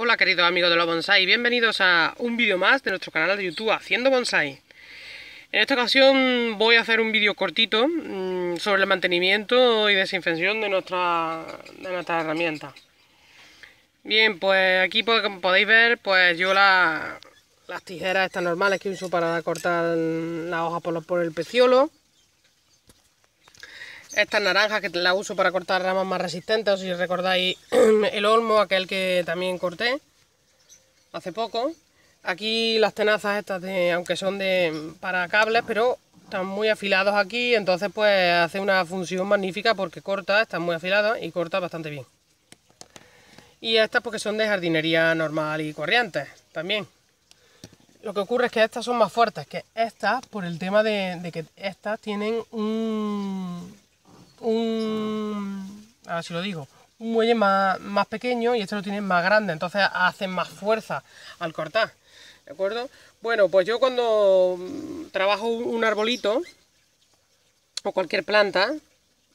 Hola queridos amigos de los bonsai, bienvenidos a un vídeo más de nuestro canal de YouTube Haciendo Bonsai. En esta ocasión voy a hacer un vídeo cortito mm, sobre el mantenimiento y desinfección de nuestra, de nuestra herramienta. Bien, pues aquí como podéis ver, pues yo las tijeras estas normales que uso para cortar la hoja por el peciolo. Estas naranjas que la uso para cortar ramas más resistentes, si recordáis el olmo, aquel que también corté hace poco. Aquí las tenazas estas, aunque son de para cables, pero están muy afilados aquí, entonces pues hace una función magnífica porque corta, están muy afiladas y corta bastante bien. Y estas porque pues, son de jardinería normal y corriente también. Lo que ocurre es que estas son más fuertes que estas por el tema de, de que estas tienen un, un... lo digo. Un muelle más, pequeño y este lo tienen más grande, entonces hacen más fuerza al cortar. ¿De acuerdo? Bueno, pues yo cuando mm, trabajo un arbolito o cualquier planta,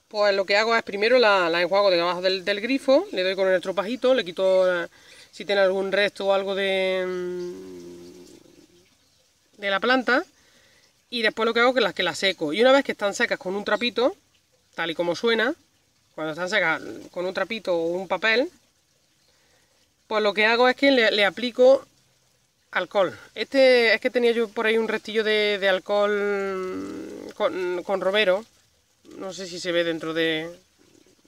pues lo que hago es primero la, enjuago de abajo del, del, grifo, le doy con el estropajito, le quito si tiene algún resto o algo de, mm, de la planta y después lo que hago es que las que seco y una vez que están secas con un trapito tal y como suena, cuando están secas con un trapito o un papel, pues lo que hago es que le, aplico alcohol. Este es que tenía yo por ahí un restillo de, alcohol con, con, romero, no sé si se ve dentro del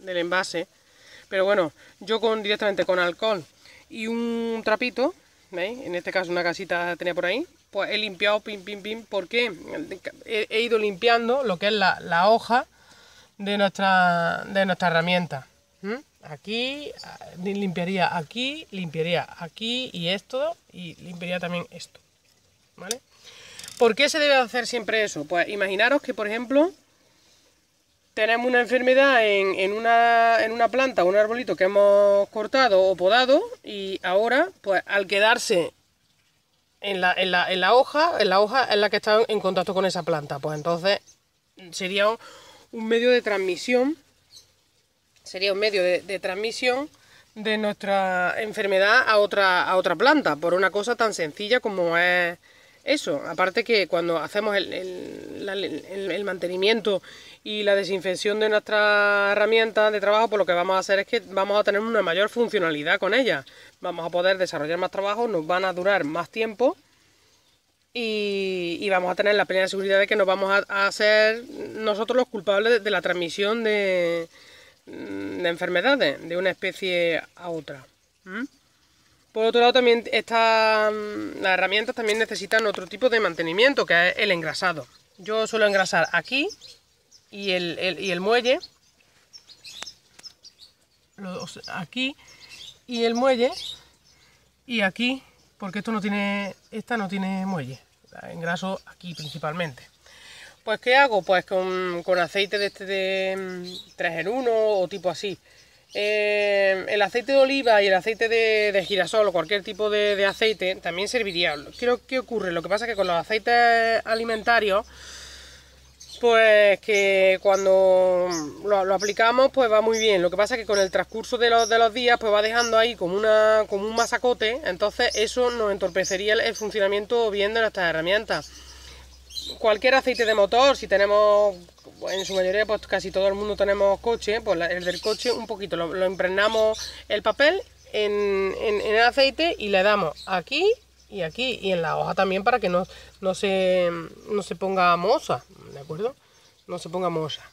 envase, pero bueno, yo con directamente con alcohol y un trapito, ¿veis? En este caso una casita tenía por ahí, pues he limpiado, pim, pim, pim, porque he, ido limpiando lo que es la, la hoja de nuestra, de nuestra herramienta. ¿Mm? Aquí, ah, limpiaría aquí, limpiaría aquí y esto, y limpiaría también esto. ¿Vale? ¿Por qué se debe hacer siempre eso? Pues imaginaros que, por ejemplo, tenemos una enfermedad en, en, una, en una planta o un arbolito que hemos cortado o podado y ahora, pues al quedarse en la, en la, en la hoja, en la hoja la que está en contacto con esa planta, pues entonces mm, sería un un medio de transmisión, sería un medio de, transmisión de nuestra enfermedad a otra, a otra planta, por una cosa tan sencilla como es eso. Aparte que cuando hacemos el, el, mantenimiento y la desinfección de nuestra herramienta de trabajo, pues lo que vamos a hacer es que vamos a tener una mayor funcionalidad con ella. Vamos a poder desarrollar más trabajo, nos van a durar más tiempo y, vamos a tener la plena seguridad de que nos vamos a hacer nosotros los culpables de la transmisión de, enfermedades de una especie a otra. ¿Mm? Por otro lado, también estas mm, las herramientas también necesitan otro tipo de mantenimiento, que es el engrasado. Yo suelo engrasar aquí y el, muelle, aquí y el muelle, y aquí, porque esto no tiene, esta no tiene muelle. La engraso aquí principalmente. Pues ¿qué hago? Pues con, aceite de este de 3 mm, en 1 o tipo así. Eh, el aceite de oliva y el aceite de, girasol o cualquier tipo de, aceite también serviría. Creo que ocurre, lo que pasa es que con los aceites alimentarios, pues que cuando lo, aplicamos, pues va muy bien. Lo que pasa es que con el transcurso de los, días, pues va dejando ahí como, como un masacote, entonces eso nos entorpecería el, el funcionamiento bien de nuestras herramientas cualquier aceite de motor, si tenemos, en su mayoría, pues casi todo el mundo tenemos coche, pues el del coche un poquito, lo, impregnamos el papel en, el aceite y le damos aquí y aquí y en la hoja también para que no, no, se, ponga moza ¿de acuerdo? No se ponga moza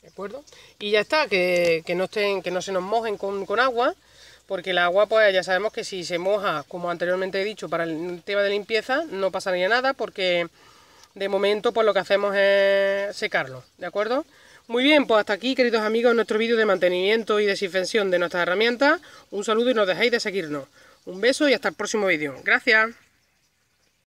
¿de acuerdo? Y ya está, que, no, estén, que no se nos mojen con, con agua, porque el agua pues ya sabemos que si se moja, como anteriormente he dicho, para el tema de limpieza no pasaría nada porque de momento, pues lo que hacemos es secarlo, ¿de acuerdo? Muy bien, pues hasta aquí, queridos amigos, nuestro vídeo de mantenimiento y desinfección de nuestras herramientas. Un saludo y no dejéis de seguirnos. Un beso y hasta el próximo vídeo. Gracias.